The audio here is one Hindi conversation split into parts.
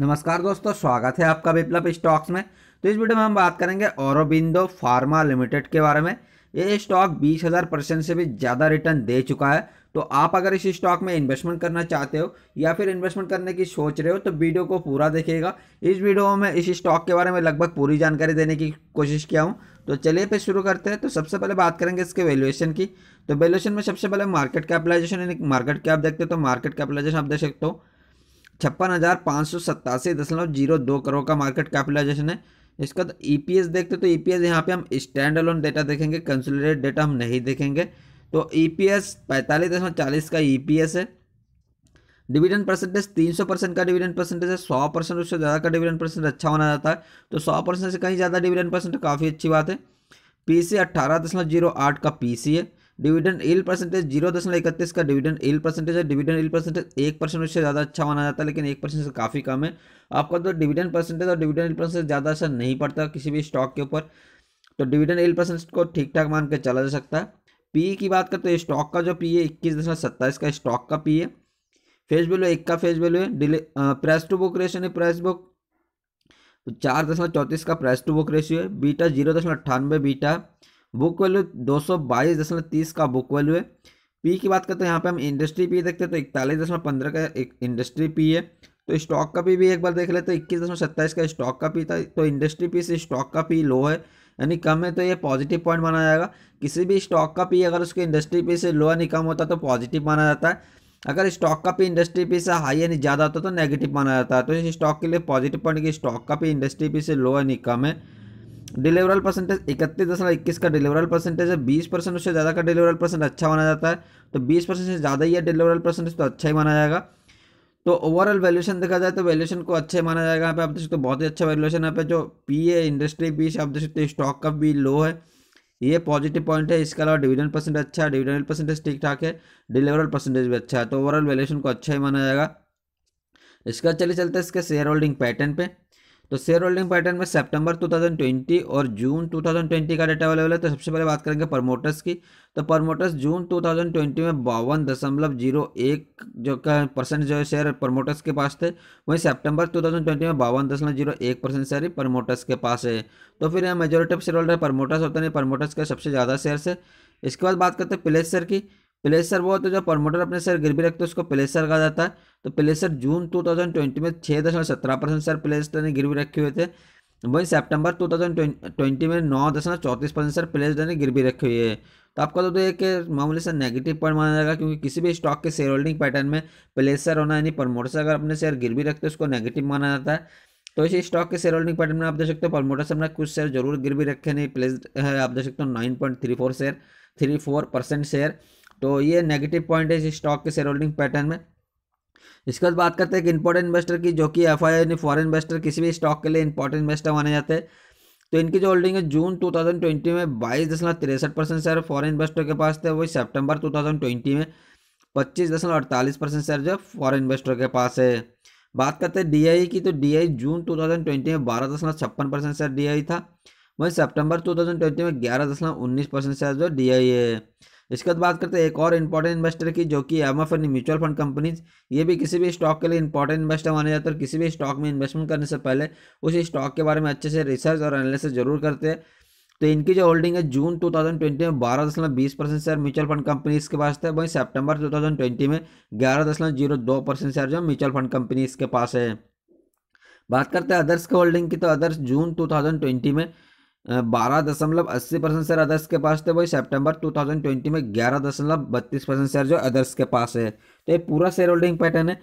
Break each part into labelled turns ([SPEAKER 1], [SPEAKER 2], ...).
[SPEAKER 1] नमस्कार दोस्तों स्वागत है आपका विप्लब स्टॉक्स में तो इस वीडियो में हम बात करेंगे औरबिंदो फार्मा लिमिटेड के बारे में ये स्टॉक बीस हज़ार परसेंट से भी ज़्यादा रिटर्न दे चुका है तो आप अगर इस स्टॉक में इन्वेस्टमेंट करना चाहते हो या फिर इन्वेस्टमेंट करने की सोच रहे हो तो वीडियो को पूरा देखिएगा इस वीडियो में इस स्टॉक के बारे में लगभग पूरी जानकारी देने की कोशिश किया हूँ तो चलिए फिर शुरू करते हैं तो सबसे पहले बात करेंगे इसके वैल्यूएशन की तो वैल्यूएशन में सबसे पहले मार्केट कैपिटलाइजेशन यानी मार्केट कैप देखते हो तो मार्केट कैपिटलाइजेशन आप देख सकते हो छप्पन हज़ार पाँच सौ सत्तासी दशमलव जीरो दो करोड़ का मार्केट कैपिटलाइजेशन है इसका तो ई पी एस देखते तो ई पी एस यहाँ पर हम स्टैंड अलोन डेटा देखेंगे कंसोलिडेट डेटा हम नहीं देखेंगे तो ई पी एस पैंतालीस दशमलव चालीस का ई पी एस है डिविडेंड परसेंटेज तीन सौ परसेंट का डिविडेंड परसेंटेज है सौ परसेंट उससे ज़्यादा का डिविडेंड परसेंट अच्छा माना जाता है तो सौ परसेंट से कहीं ज़्यादा डिविडेंड परसेंट काफ़ी अच्छी बात है पी सी अट्ठारह दशमलव जीरो आठ का पी सी है डिविडेंड एल परसेंटेज जीरो दशमलव इकतीस का डिविडेंड एल परसेंटेज है डिविडेंड एल परसेंटेज एक परसेंट उससे ज़्यादा अच्छा माना जाता है लेकिन एक परसेंट से काफ़ी कम है आपका तो डिविडेंड परसेंटेज और डिविडेंड एल परसेंटेज ज़्यादा असर नहीं पड़ता किसी भी स्टॉक के ऊपर तो डिविडेंड एल परसेंटेज को ठीक ठाक मान के चला जा सकता है पी e की बात करते तो हैं स्टॉक का जो पी e है इक्कीस दशमलव सत्ताईस का स्टॉक का पी e है फेस वैल्यू एक का फेस वैल्यू है डिले प्राइस टू बुक रेशियो है प्राइस बुक चार दशमलव चौंतीस का प्राइस टू बुक रेशियो है बीटा जीरो दशमलव अट्ठानवे बीटा बुक वैल्यू दो सौ बाईस दशमलव तीस का बुक वैल्यू है पी की बात करते हैं यहाँ पे हम इंडस्ट्री पी देखते हैं तो इकतालीस दशमलव पंद्रह का एक इंडस्ट्री पी है तो स्टॉक का पी भी एक बार देख लेते तो इक्कीस दशमलव सत्ताईस का स्टॉक का पी था तो इंडस्ट्री पी से स्टॉक का पी लो है यानी कम है तो ये पॉजिटिव पॉइंट माना जाएगा किसी भी स्टॉक का पी अगर उसके इंडस्ट्री पी से लो यानी कम होता तो पॉजिटिव माना जाता है अगर स्टॉक का पी इंडस्ट्री पी से हाई यानी ज़्यादा होता तो नेगेटिव माना जाता है तो इस स्टॉक के लिए पॉजिटिव पॉइंट कि स्टॉक का पी इंडस्ट्री पी से लो यानी कम है डिलीवरल परसेंटेज इकतीस दशमलव इक्कीस का डिलीवरल परसेंटेज है बीस परसेंट उससे ज़्यादा का डिलीवरल परसेंट अच्छा माना जाता है तो बीस परसेंट से ज़्यादा ही है डिलीवरल परसेंटेज तो अच्छा ही माना जाएगा तो ओवरऑल वैल्यूशन देखा जाए तो वैल्यूशन को अच्छा ही माना जाएगा यहाँ पे आप देख सकते हो बहुत ही अच्छा वैल्यूशन यहाँ पे जो पी है इंडस्ट्री पी से आप देख सकते हो स्टॉक का भी लो है ये पॉजिटिव पॉइंट है इसके अलावा डिविडेंड परसेंट अच्छा है डिविडेंड परसेंटेज ठीक ठाक है डिलीवरल परसेंटेज भी अच्छा है तो ओवरऑल वैल्यूशन को अच्छा ही माना जाएगा इसका चले चलते हैं इसके शेयर होल्डिंग पैटर्न पे तो शेयर होल्डिंग पैटर्न में सितंबर 2020 और जून 2020 का डेटा अवेलेबल है तो सबसे पहले बात करेंगे प्रमोटर्स की तो प्रमोटर्स जून 2020 में बावन दशमलव जीरो एक जो का परसेंट जो है शेयर प्रमोटर्स के पास थे वहीं सितंबर 2020 में बावन दशमलव जीरो एक परसेंट शेयर प्रमोटर्स के पास है तो फिर यहाँ majority of shareholder promoters होते हैं प्रमोटर्स के सबसे ज़्यादा शेयर है इसके बाद बात करते हैं प्लेस शेयर की प्लेसर वो होता है जो प्रमोटर अपने सर भी रखते हैं उसको प्लेसर कहा जाता है तो प्लेसर जून 2020 में छः दशमलव सत्रह परसेंट सर प्लेसर ने भी रखे हुए थे वहीं सितंबर 2020 में नौ दशमलव चौंतीस परसेंट सर प्लेसर ने भी रखे हुए है तो आपका तो, तो एक मामूली से नेगेटिव पॉइंट माना जाएगा क्योंकि किसी भी स्टॉक के शेयर होल्डिंग पैटर्न में प्लेसर होना यानी प्रमोटर से अगर अपने शेयर गिर भी रखते उसको नेगेटिव माना जाता है तो इसी स्टॉक के शेयर होल्डिंग पैटर्न में आप देख सकते हो से अपना कुछ शेयर जरूर गिर भी रखे नहीं प्लेस है आप देख सकते हो nine point three four share three four percent share तो ये नेगेटिव पॉइंट है इस स्टॉक के शेयर होल्डिंग पैटर्न में इसके बाद बात करते हैं एक इंपॉर्टेंट इन्वेस्टर की जो कि एफ आई फॉरेन इन्वेस्टर किसी भी स्टॉक के लिए इंपॉर्टेंट इन्वेस्टर माने जाते हैं तो इनकी जो होल्डिंग है जून 2020 में बाईस दशमलव तिरसठ परसेंट शेयर फॉरन इन्वेस्टर के पास थे वही सेप्टेम्बर टू में पच्चीस दशमलव अड़तालीस परसेंट शेयर जो फॉरन इन्वेस्टर के पास है बात करते हैं डी की तो डी जून टू में बारह दशमलव छप्पन परसेंट शेयर डी था वहीं सेप्टेम्बर टू में ग्यारह दशमलव उन्नीस परसेंट शेयर जो डी है इसके बाद बात करते हैं एक और इंपॉर्टेंट इन्वेस्टर की जो कि M F N mutual fund companies ये भी किसी भी स्टॉक के लिए इंपॉर्टेंट इन्वेस्टर माने जाते हैं किसी भी स्टॉक में इन्वेस्टमेंट करने से पहले उस स्टॉक के बारे में अच्छे से रिसर्च और एनालिसिस जरूर करते हैं तो इनकी जो होल्डिंग है जून 2020 में बारह दशमलव बीस percent share mutual fund companies के पास थे वहीं सितंबर 2020 में ग्यारह दशमलव जीरो दो परसेंट शेयर जो म्यूचुअल फंड कंपनीज के पास है बात करते हैं अदर्स के होल्डिंग की तो अदर्स जून 2020 में बारह दशमलव अस्सी परसेंट शेयर अदर्स के पास थे वही सितंबर 2020 में ग्यारह दशमलव बत्तीस परसेंट शेयर जो अदर्स के पास है तो ये पूरा शेयर होल्डिंग पैटर्न है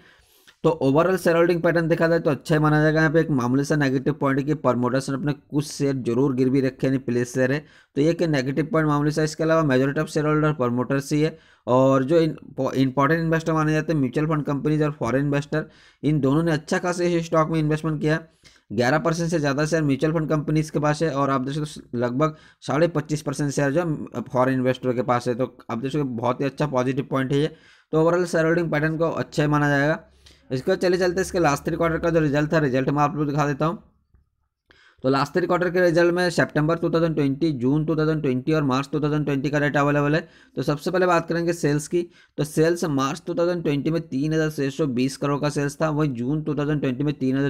[SPEAKER 1] तो ओवरऑल शेयर होल्डिंग पैटर्न देखा जाए तो अच्छा ही माना जाएगा यहाँ पे एक मामूली सा नेगेटिव पॉइंट है कि प्रमोटर्स ने अपने कुछ शेयर जरूर गिर भी रखे यानी प्लेस शेयर है तो ये कि नेगेटिव पॉइंट मामूली सा इसके अलावा majority of shareholder promoters ही है और जो इंपॉर्टेंट इन्वेस्टर माने जाते हैं म्यूचुअल फंड कंपनीज और फॉरन इन्वेस्टर इन दोनों ने अच्छा खासा इस स्टॉक में इन्वेस्टमेंट किया है ग्यारह परसेंट से ज़्यादा शेयर म्यूचुअल फंड कंपनीज के पास है और आप देखो लगभग साढ़े पच्चीस परसेंट शेयर जो फॉरेन इन्वेस्टर के पास है तो आप देखो बहुत ही अच्छा पॉजिटिव पॉइंट है ये तो ओवरऑल शेयर होल्डिंग पैटर्न को अच्छा माना जाएगा इसके चले चलते इसके लास्ट थ्री क्वार्टर का जो रिजल्ट था रिजल्ट मैं आप लोग दिखा देता हूँ तो लास्ट थ्री क्वार्टर के रिजल्ट में थाउजेंड ट्वेंटी जून ट्वेंटी और मार्च ट्वेंटी का डेटा अवेलेबल है तो सबसे पहले बात करेंगे सेल्स की तो सेल्स मार्च ट्वेंटी में तीन करोड़ का सेल्स था वहीं जून ट्वेंटी में तीन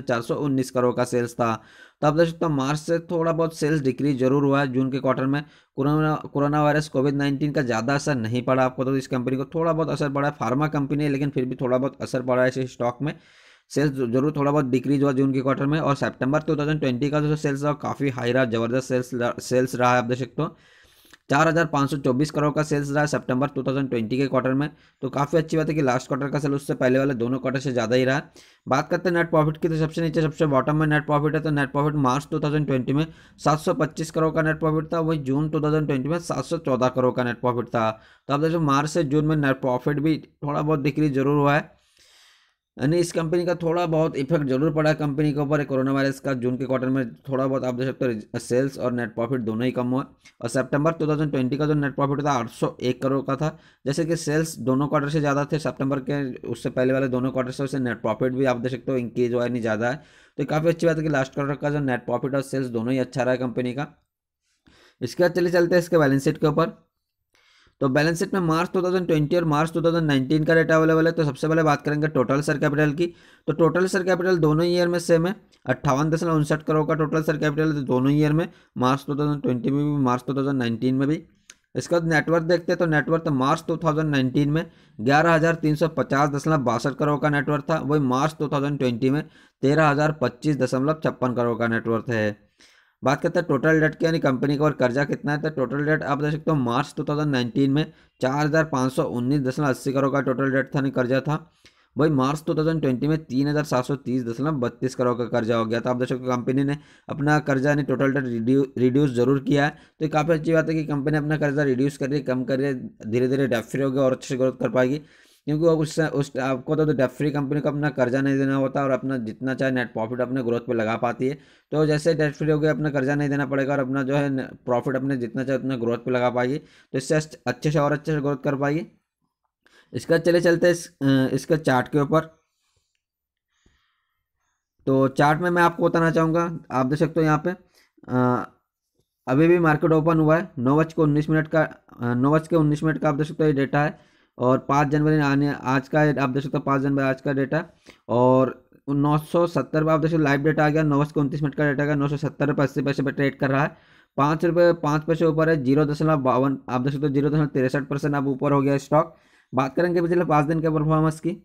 [SPEAKER 1] करोड़ का सेल्स था तो आप देख सकते हो मार्च से थोड़ा बहुत सेल्स डिक्रीज जरूर हुआ है जून के क्वार्टर में corona corona virus covid nineteen का ज़्यादा असर नहीं पड़ा आपको तो इस कंपनी को थोड़ा बहुत असर पड़ा है फार्मा कंपनी है लेकिन फिर भी थोड़ा बहुत असर पड़ा है इस स्टॉक में सेल्स जरूर थोड़ा बहुत डिक्रीज हुआ जून के क्वार्टर में और टू थाउजेंड ट्वेंटी का जो सेल्स रहा काफ़ी हाई रहा जबरदस्त सेल्स सेल्स रहा है आप देख सकते हो चार हज़ार पाँच सौ चौबीस करोड़ का सेल्स रहा टू थाउजेंड ट्वेंटी के क्वार्टर में तो काफ़ी अच्छी बात है कि लास्ट क्वार्टर का सेल उससे पहले वाले दोनों क्वार्टर से ज़्यादा ही रहा है बात करते हैं नेट प्रॉफिट की तो सबसे नीचे सबसे बॉटम में नेट प्रॉफिट है तो net profit March two thousand twenty में सात सौ पच्चीस करोड़ का नेट प्रॉफिट था वही जून टू थाउजेंड ट्वेंटी में सात सौ चौदह करोड़ का नेट प्रॉफिट था तो आप देखो मार्च से जून में नेट प्रॉफिट भी थोड़ा बहुत डिक्रीज जरूर हुआ है यानी इस कंपनी का थोड़ा बहुत इफेक्ट जरूर पड़ा कंपनी के ऊपर कोरोना वायरस का जून के क्वार्टर में थोड़ा बहुत आप देख सकते हो सेल्स और नेट प्रॉफिट दोनों ही कम हुआ और सितंबर 2020 का जो नेट प्रॉफिट था 801 करोड़ का था जैसे कि सेल्स दोनों क्वार्टर से ज़्यादा थे सितंबर के उससे पहले वाले दोनों क्वार्टर से उससे नेट प्रॉफिट भी आप देख सकते हो इंक्रीज हुआ नहीं ज़्यादा है तो काफ़ी अच्छी बात है कि लास्ट क्वार्टर का जो नेट प्रॉफिट और सेल्स दोनों ही अच्छा रहा है कंपनी का इसके बाद चले चलते हैं इसके बैलेंस शीट के ऊपर तो बैलेंस शीट में मार्च 2020 और मार्च 2019 का डेटा अवेलेबल है तो सबसे पहले बात करेंगे टोटल सर कैपिटल की तो टोटल सर कैपिटल दोनों ईयर में सेम है अट्ठावन दशमलव उनसठ करोड़ का टोटल सर कैपिटल है दोनों ईयर में मार्च 2020 में भी मार्च 2019 में भी इसके बाद नेटवर्क देखते हैं तो नेटवर्क मार्च टू में ग्यारह हज़ार तीन सौ पचास दशमलव बासठ करोड़ का नेटवर्क था वही मार्च टू में तेरह हज़ार पच्चीस दशमलव छप्पन करोड़ का नेटवर्क है बात करते हैं टोटल डेट की यानी कंपनी का और कर्जा कितना है तो टोटल डेट आप देख सकते हो मार्च 2019 में चार हज़ार पाँच सौ उन्नीस दशमलव अस्सी करोड़ का टोटल डेट था यानी कर्जा था वही मार्च 2020 में तीन हज़ार सात सौ तीस दशमलव बत्तीस करोड़ का कर्जा हो गया था आप देख सकते हो कंपनी ने अपना कर्जा यानी टोटल डेट रिड्यू रिड्यूस जरूर किया है तो काफ़ी अच्छी बात है कि कंपनी अपना कर्जा रिड्यूस कर रही है कम कर रही है धीरे धीरे डेफ्री फ्री हो गया और अच्छे से ग्रोथ कर पाएगी क्योंकि उस उस आपको तो डेट फ्री कंपनी को अपना कर्जा नहीं देना होता और अपना जितना चाहे नेट प्रॉफिट अपने ग्रोथ पर लगा पाती है तो जैसे डेट फ्री हो गया अपना कर्जा नहीं देना पड़ेगा और अपना जो है प्रॉफिट अपने जितना चाहे उतना ग्रोथ पर लगा पाएगी तो इससे अच्छे से और अच्छे से ग्रोथ कर पाएगी इसका चले चलते इस, इसके चार्ट के ऊपर तो चार्ट में मैं आपको बताना चाहूँगा आप देख सकते हो यहाँ पे अभी भी मार्केट ओपन हुआ है नौ बज के उन्नीस मिनट का नौ बज के उन्नीस मिनट का आप देख सकते हो ये डेटा है और पाँच जनवरी आने आज का आप देख सकते हो पाँच जनवरी आज का डेटा और नौ सौ सत्तर आप देख सकते लाइव डेटा आ गया नौ सौ उनतीस मिनट का डेटा गया नौ सौ सत्तर रुपये अस्सी पैसे पर ट्रेड कर रहा है पाँच रुपये पाँच पैसे ऊपर है जीरो दशमलव बावन आप देख सकते हो जीरो दशमलव तिरसठ परसेंट अब ऊपर हो गया स्टॉक बात करेंगे पिछले पाँच दिन के परफॉर्मेंस की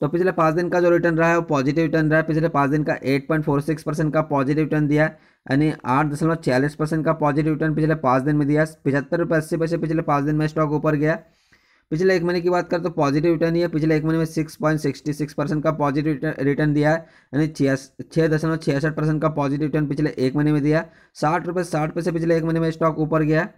[SPEAKER 1] तो पिछले पाँच दिन का जो रिटर्न रहा है वो पॉजिटिव रिटर्न रहा है पिछले पाँच दिन का eight point four six percent का पॉजिटिव रिटर्न दिया यानी आठ दशमलव छियालीस परसेंट का पॉजिटिव रिटर्न पिछले पाँच दिन में दिया पिछहत्तर रुपये अस्सी पैसे पिछले पाँच दिन में स्टॉक ऊपर गया पिछले एक महीने की बात करें तो पॉजिटिव रिटर्न ही है पिछले एक महीने में six point sixty six percent का पॉजिटिव रिटर्न दिया है यानी छः दशमलव छियासठ परसेंट का पॉजिटिव रिटर्न पिछले एक महीने में दिया साठ रुपये साठ पैसे पिछले एक महीने में स्टॉक ऊपर गया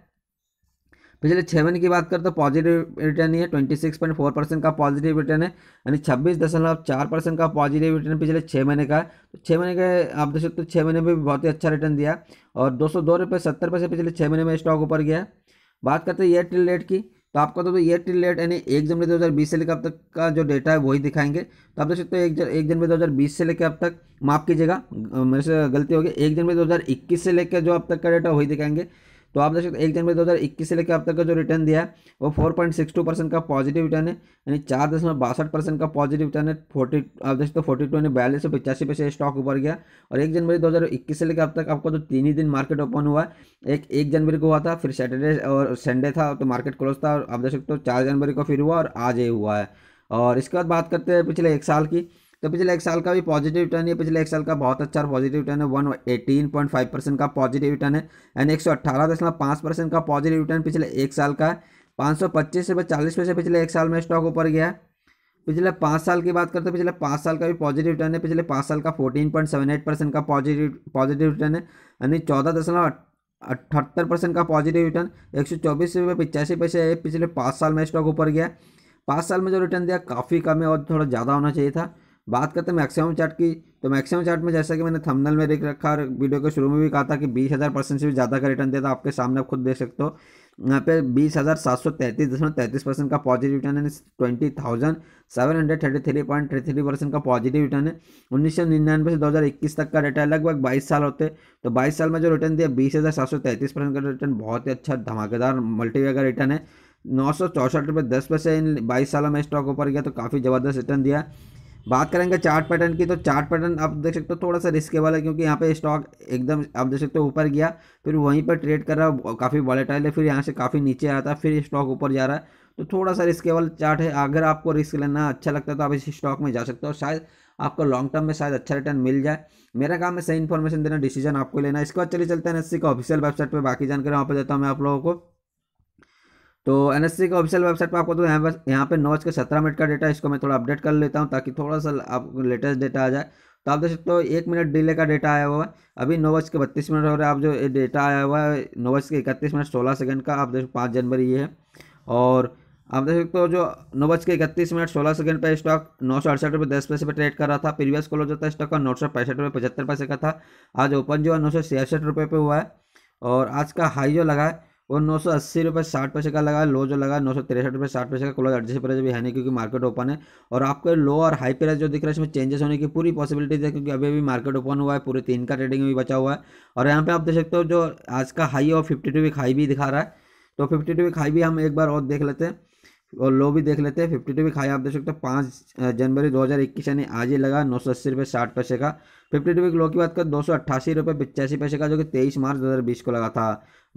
[SPEAKER 1] पिछले छः महीने की बात करें तो पॉजिटिव रिटर्न ही है twenty six point four percent का पॉजिटिव रिटर्न है यानी छब्बीस दशमलव चार परसेंट का पॉजिटिव रिटर्न पिछले छः महीने का तो छः महीने के आप देख सकते हो छः महीने में भी बहुत ही अच्छा रिटर्न दिया और दो सौ दो रुपये सत्तर पैसे पिछले छः महीने में स्टॉक ऊपर गया बात करते हैं एयरटेल रेट की तो आपका तो ईयर टिल लेट यानी एक जनवरी 2020 से लेकर अब तक का जो डेटा है वही दिखाएंगे तो आप देख सकते हो एक एक जनवरी 2020 से लेकर अब तक माफ़ कीजिएगा मेरे से गलती होगी एक जनवरी 2021 से लेकर जो अब तक का डेटा वही दिखाएंगे तो आप देख सकते एक जनवरी दो से लेकर अब तक का जो रिटर्न दिया है वो four point six two percent का पॉजिटिव रिटर्न है यानी चार दशमलव बासठ परसेंट का पॉजिटिव रिटर्न है फोर्टी आप देख सकते हो फोर्टी टू यानी बयालीस सौ पचासी पैसे स्टॉक ऊपर गया और एक जनवरी 2021 से लेकर अब तक आपका जो तो तीन ही दिन मार्केट ओपन हुआ एक एक जनवरी को हुआ था फिर सैटरडे और संडे था तो मार्केट क्लोज था और आप देख सकते हो चार जनवरी को फिर हुआ और आज ये हुआ है और इसके बाद बात करते हैं पिछले एक साल की तो पिछले एक साल का भी पॉजिटिव रिटर्न है पिछले एक साल का बहुत अच्छा पॉजिटिव रिटर्न है one eighteen point five percent का पॉजिटिव रिटर्न है यानी एक सौ अट्ठारह दशमलव पाँच परसेंट का पॉजिटिव रिटर्न पिछले एक साल का है पाँच सौ पच्चीस से चालीस पैसे पिछले एक साल में स्टॉक ऊपर गया है पिछले पाँच साल की बात करते हैं पिछले पाँच साल का भी पॉजिटिव रिटर्न है पिछले पाँच साल का fourteen point seven eight percent का पॉजिटिव पॉजिटिव रिटर्न है यानी चौदह दशमलव अठहत्तर परसेंट का पॉजिटिव रिटर्न एक सौ चौबीस रुपये पिचासी पैसे पिछले पाँच साल में स्टॉक ऊपर गया पाँच साल में जो रिटर्न दिया काफ़ी कम है और थोड़ा ज़्यादा होना चाहिए था बात करते हैं मैक्सिमम चार्ट की तो मैक्सिमम चार्ट में जैसा कि मैंने थंबनेल में देख रखा और वीडियो के शुरू में भी कहा था कि बीस हज़ार परसेंट से भी ज़्यादा का रिटर्न देता आपके सामने आप खुद देख सकते हो यहाँ पे बीस हज़ार सात सौ तैंतीस दशमलव तैंतीस परसेंट का पॉजिटिव रिटर्न है twenty thousand seven hundred thirty three point thirty three percent का पॉजिटिव रिटर्न है उन्नीस सौ निन्यानवे से दो हज़ार इक्कीस तक का रिटर्न लगभग बाईस साल होते तो बाईस साल में जो रिटर्न दिया बीस हज़ार सात सौ तैंतीस परसेंट का रिटर्न बहुत ही अच्छा धमाकेदार मल्टी का रिटर्न है नौ सौ चौसठ रुपये दस पैसे इन बाईस सालों में स्टॉक ऊपर गया तो काफ़ी ज़बरदस्त रिटर्न दिया बात करेंगे चार्ट पैटर्न की तो चार्ट पैटर्न आप देख सकते हो थोड़ा सा रिस्केबल है क्योंकि यहाँ पे स्टॉक एकदम आप देख सकते हो ऊपर गया फिर वहीं पर ट्रेड कर रहा है काफ़ी वॉलेटाइल है फिर यहाँ से काफ़ी नीचे आता है फिर स्टॉक ऊपर जा रहा है तो थोड़ा सा रिस्केबल चार्ट है अगर आपको रिस्क लेना अच्छा लगता है तो आप इस स्टॉक में जा सकते हो शायद आपको लॉन्ग टर्म में शायद अच्छा रिटर्न मिल जाए मेरा काम है सही इन्फॉर्मेशन देना डिसीजन आपको लेना इसके बाद चले चलते हैं एनएससी का ऑफिशियल वेबसाइट पर बाकी जानकारी वहाँ पर देता हूँ मैं आप लोगों को तो एन एस सी का ऑफिशियल वेबसाइट पर आपको तो यहाँ पर यहाँ पे नौ का सत्रह मिनट का डेटा इसको मैं थोड़ा अपडेट कर लेता हूँ ताकि थोड़ा सा आपको लेटेस्ट डेटा आ जाए तो आप देख सकते हो एक मिनट डिले का डेटा आया हुआ है अभी नौ बज के बत्तीस मिनट हो रहा है आप जो डेटा आया हुआ है नौ बज के इकतीस मिनट सोलह सेकंड का आप देखो पाँच जनवरी ये है और आप देख सकते हो जो नौ बज के इकतीस मिनट सोलह सेकंड पर स्टॉक नौ सौ अड़सठ रुपये दस पैसे पर ट्रेड कर रहा था प्रीवियस क्लोज होता है स्टॉक का नौ सौ पैंसठ रुपये पचहत्तर पैसे का था आज ओपन जो है नौ सौ छियासठ रुपये पर हुआ है और आज का हाई जो लगा है और नौ सौ अस्सी रुपये साठ पैसे का लगा लो जो लगा नौ सौ तिरसठ रुपये साठ पैसे का क्लोज एडजस्ट प्राइस अभी है नहीं क्योंकि मार्केट ओपन है और आपको लो और हाई प्राइस जो दिख रहा है इसमें चेंजेस होने की पूरी पॉसिबिलिटीज है क्योंकि अभी भी मार्केट ओपन हुआ है पूरे तीन का ट्रेडिंग भी बचा हुआ है और यहाँ पर आप देख सकते हो जो आज का हाई और फिफ्टी टू वीक हाई भी दिखा रहा है तो फिफ्टी टू वीक हाई भी हम एक बार और देख लेते हैं और लो भी देख लेते हैं फिफ्टी टू भी खाया आप देख सकते हो पाँच जनवरी दो हज़ार इक्कीस यानी आज ही लगा नौ सौ अस्सी रुपये साठ पैसे का फिफ्टी टू वीक लो की बात कर दो सौ अट्ठासी रुपये पचासी पैसे का जो कि तेईस मार्च दो हज़ार बीस को लगा था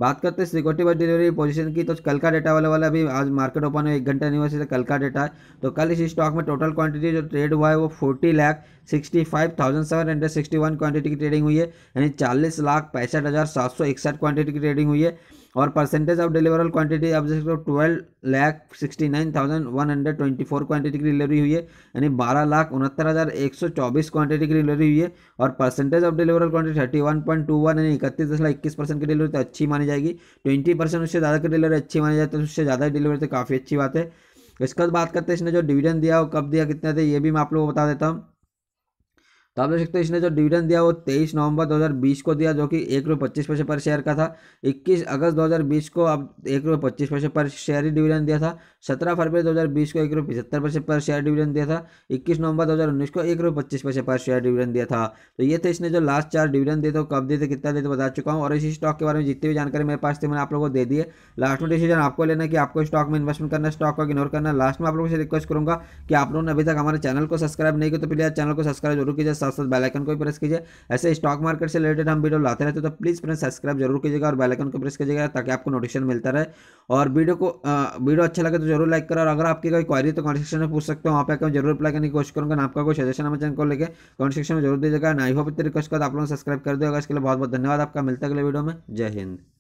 [SPEAKER 1] बात करते हैं सिक्योरिटी बाई डिलीवरी पोजीशन की तो कल का डेटा वाले वाला अभी आज मार्केट ओपन हुआ एक घंटा नहीं हुआ कल का डेटा है तो कल इस स्टॉक में टोटल क्वांटिटी जो ट्रेड हुआ है वो forty lakh sixty five thousand seven hundred sixty one quantity की ट्रेडिंग हुई है यानी चालीस लाख पैंसठ हज़ार सात सौ इकसठ क्वांटिटी की ट्रेडिंग हुई है और परसेंटेज ऑफ डिलीवरल क्वांटिटी आप देख सकते हो twelve lakh sixty nine thousand one hundred twenty four quantity की डिलीवरी हुई है यानी बारह लाख उनहत्तर हज़ार एक सौ चौबीस क्वांटिटी की डिलीवरी हुई है और percentage of delivered quantity thirty one point two one यानी इकतीस दशमलव इक्कीस परसेंट की डिलीवरी तो अच्छी मानी जाएगी ट्वेंटी परसेंट उससे ज़्यादा की डिलीवरी अच्छी मानी जाए तो उससे ज़्यादा डिलीवरी तो काफ़ी अच्छी बात है इसके बाद बात करते हैं इसने जो डिविडेंड दिया वो कब दिया कितना दिया ये भी मैं आप लोगों को बता देता हूँ तो आप देख सकते हो इसने जो डिविडेंड दिया वो तेईस नवंबर 2020 को दिया जो कि एक रुपये पच्चीस पैसे पर शेयर का था इक्कीस अगस्त 2020 को अब एक रुपये पच्चीस पैसे पर शेयर ही डिविडेंड दिया था सत्रह फरवरी 2020 को एक रुपये पचहत्तर पैसे पर शेयर डिविडेंड दिया था इक्कीस नवंबर 2019 को एक रुपये पच्चीस पैसे पर शेयर डिविडेंड दिया था तो ये थे इसने जो लास्ट चार डिविडेंड दिए थे तो कब दिए थे कितना दिए थे बता चुका हूँ और इसी स्टॉक के बारे में जितनी भी जानकारी मेरे पास थी मैंने आप लोगों को दे दिए लास्ट में डिसीजन आपको लेना कि आपको स्टॉक में इन्वेस्टमेंट करना स्टॉक को इग्नोर करना लास्ट में आप लोगों से रिक्वेस्ट करूँगा कि आप लोगों ने अभी तक हमारे चैनल को सब्सक्राइब नहीं किया तो प्लीज चैनल को सब्सक्राइब जरूर कीजिए साथ साथ बेलाइकन को भी प्रेस कीजिए ऐसे स्टॉक मार्केट से रिलेटेड हम वीडियो लाते रहते तो प्लीज़ फ्रेंड सब्सक्राइब जरूर कीजिएगा और बेलाइकन को प्रेस कीजिएगा ताकि आपको नोटिफिकेशन मिलता रहे और वीडियो को वीडियो अच्छा लगे तो जरूर लाइक करें और अगर आपकी कोई क्वारी तो कमेंट सेक्शन में पूछ सकते हो वहाँ पर जरूर रिप्लाई करने की कोशिश करूँगा आपका कोई सजेशन हमारे चैनल को लेकर कमेंट सेक्शन में जरूर दीजिएगा ना ही रिक्वेस्ट तो कर आप लोग सब्सक्राइब कर देगा इसके लिए बहुत बहुत धन्यवाद आपका मिलता है अगले वीडियो में जय हिंद